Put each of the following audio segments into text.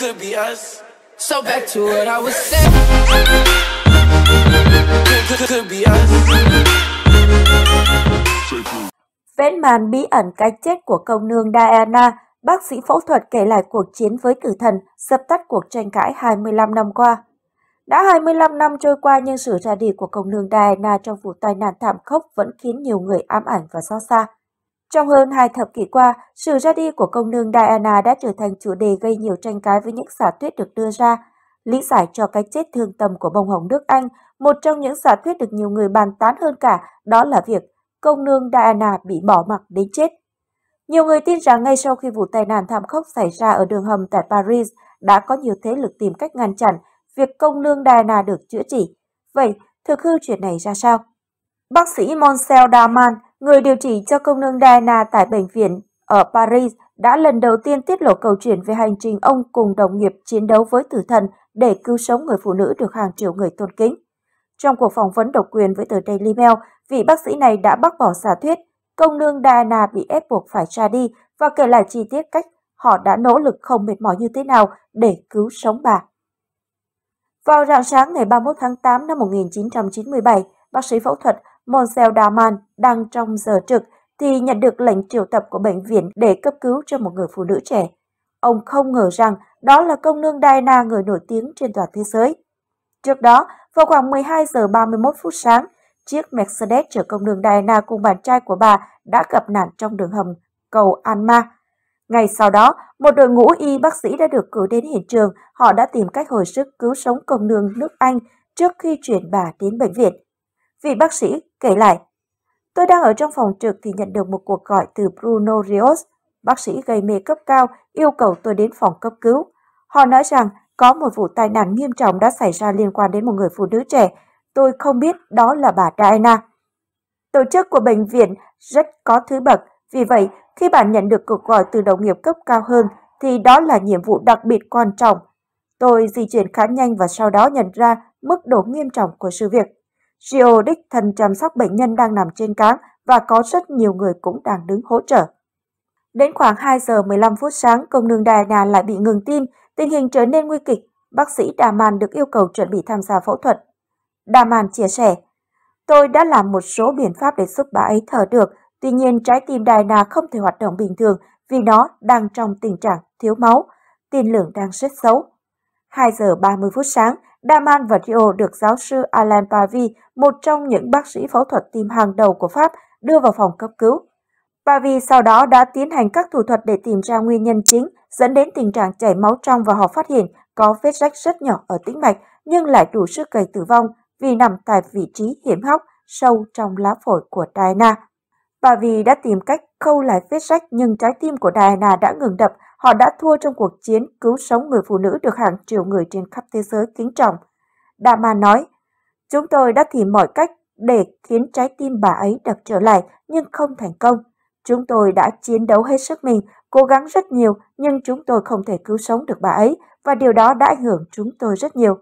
could be us. So back to what I was saying. Could, could be us. Batman bí ẩn cái chết của công nương Diana, bác sĩ phẫu thuật kể lại cuộc chiến với tử thần, dập tắt cuộc tranh cãi 25 năm qua. Đã 25 năm trôi qua nhưng sự ra đi của công nương Diana trong vụ tai nạn thảm khốc vẫn khiến nhiều người ám ảnh và xót xa. Trong hơn hai thập kỷ qua, sự ra đi của công nương Diana đã trở thành chủ đề gây nhiều tranh cãi với những giả thuyết được đưa ra. Lý giải cho cái chết thương tâm của bông hồng nước Anh, một trong những giả thuyết được nhiều người bàn tán hơn cả đó là việc công nương Diana bị bỏ mặc đến chết. Nhiều người tin rằng ngay sau khi vụ tai nạn thảm khốc xảy ra ở đường hầm tại Paris, đã có nhiều thế lực tìm cách ngăn chặn việc công nương Diana được chữa trị. Vậy, thực hư chuyện này ra sao? Bác sĩ Monsel Daman, người điều trị cho công nương Diana tại bệnh viện ở Paris đã lần đầu tiên tiết lộ câu chuyện về hành trình ông cùng đồng nghiệp chiến đấu với tử thần để cứu sống người phụ nữ được hàng triệu người tôn kính. Trong cuộc phỏng vấn độc quyền với tờ Daily Mail, vị bác sĩ này đã bác bỏ giả thuyết công nương Diana bị ép buộc phải ra đi và kể lại chi tiết cách họ đã nỗ lực không mệt mỏi như thế nào để cứu sống bà. Vào rạng sáng ngày 31 tháng 8 năm 1997, bác sĩ phẫu thuật Monsel Daman đang trong giờ trực thì nhận được lệnh triệu tập của bệnh viện để cấp cứu cho một người phụ nữ trẻ. Ông không ngờ rằng đó là công nương Diana người nổi tiếng trên toàn thế giới. Trước đó, vào khoảng 12 giờ 31 phút sáng, chiếc Mercedes chở công nương Diana cùng bạn trai của bà đã gặp nạn trong đường hầm cầu Alma. Ngày sau đó, một đội ngũ y bác sĩ đã được cử đến hiện trường. Họ đã tìm cách hồi sức cứu sống công nương nước Anh trước khi chuyển bà đến bệnh viện. Vị bác sĩ kể lại, tôi đang ở trong phòng trực thì nhận được một cuộc gọi từ Bruno Rios. Bác sĩ gây mê cấp cao yêu cầu tôi đến phòng cấp cứu. Họ nói rằng có một vụ tai nạn nghiêm trọng đã xảy ra liên quan đến một người phụ nữ trẻ. Tôi không biết đó là bà Diana. Tổ chức của bệnh viện rất có thứ bậc, vì vậy khi bạn nhận được cuộc gọi từ đồng nghiệp cấp cao hơn thì đó là nhiệm vụ đặc biệt quan trọng. Tôi di chuyển khá nhanh và sau đó nhận ra mức độ nghiêm trọng của sự việc. Gio đích thân chăm sóc bệnh nhân đang nằm trên cáng và có rất nhiều người cũng đang đứng hỗ trợ. Đến khoảng 2 giờ 15 phút sáng, công nương Diana lại bị ngừng tim, tình hình trở nên nguy kịch. Bác sĩ Daman được yêu cầu chuẩn bị tham gia phẫu thuật. Daman chia sẻ, Tôi đã làm một số biện pháp để giúp bà ấy thở được, tuy nhiên trái tim Diana không thể hoạt động bình thường vì nó đang trong tình trạng thiếu máu, tiền lượng đang rất xấu. 2 giờ 30 phút sáng, Daman và Dio được giáo sư Alain Pavi, một trong những bác sĩ phẫu thuật tim hàng đầu của Pháp, đưa vào phòng cấp cứu. Pavi sau đó đã tiến hành các thủ thuật để tìm ra nguyên nhân chính dẫn đến tình trạng chảy máu trong và họ phát hiện có vết rách rất nhỏ ở tĩnh mạch nhưng lại đủ sức gây tử vong vì nằm tại vị trí hiểm hóc sâu trong lá phổi của Diana. Pavi đã tìm cách khâu lại vết rách nhưng trái tim của Diana đã ngừng đập Họ đã thua trong cuộc chiến cứu sống người phụ nữ được hàng triệu người trên khắp thế giới kính trọng. Dama nói, chúng tôi đã tìm mọi cách để khiến trái tim bà ấy đập trở lại nhưng không thành công. Chúng tôi đã chiến đấu hết sức mình, cố gắng rất nhiều nhưng chúng tôi không thể cứu sống được bà ấy và điều đó đã ảnh hưởng chúng tôi rất nhiều.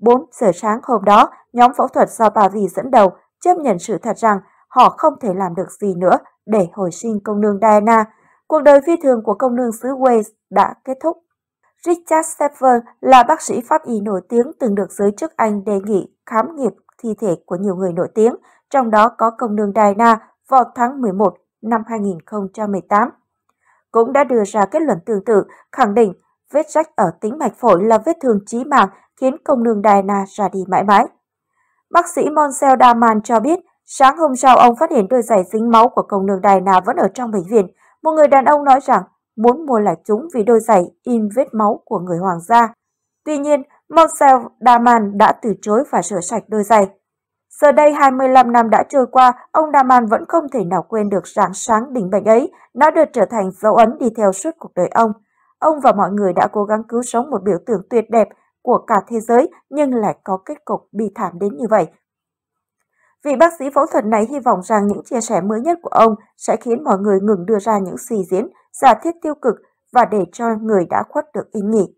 4 giờ sáng hôm đó, nhóm phẫu thuật do bà Vì dẫn đầu chấp nhận sự thật rằng họ không thể làm được gì nữa để hồi sinh công nương Diana, Cuộc đời phi thường của công nương xứ Wales đã kết thúc. Richard Stephen là bác sĩ pháp y nổi tiếng từng được giới chức Anh đề nghị khám nghiệm thi thể của nhiều người nổi tiếng, trong đó có công nương Diana vào tháng 11 năm 2018. Cũng đã đưa ra kết luận tương tự, khẳng định vết rách ở tính mạch phổi là vết thương chí mạng khiến công nương Diana ra đi mãi mãi. Bác sĩ Monsel Daman cho biết, sáng hôm sau ông phát hiện đôi giày dính máu của công nương Diana vẫn ở trong bệnh viện, một người đàn ông nói rằng muốn mua lại chúng vì đôi giày in vết máu của người hoàng gia. Tuy nhiên, Marcel Daman đã từ chối và sửa sạch đôi giày. Giờ đây 25 năm đã trôi qua, ông Daman vẫn không thể nào quên được rạng sáng đỉnh bệnh ấy, nó được trở thành dấu ấn đi theo suốt cuộc đời ông. Ông và mọi người đã cố gắng cứu sống một biểu tượng tuyệt đẹp của cả thế giới nhưng lại có kết cục bi thảm đến như vậy. Vị bác sĩ phẫu thuật này hy vọng rằng những chia sẻ mới nhất của ông sẽ khiến mọi người ngừng đưa ra những suy diễn, giả thiết tiêu cực và để cho người đã khuất được yên nghỉ.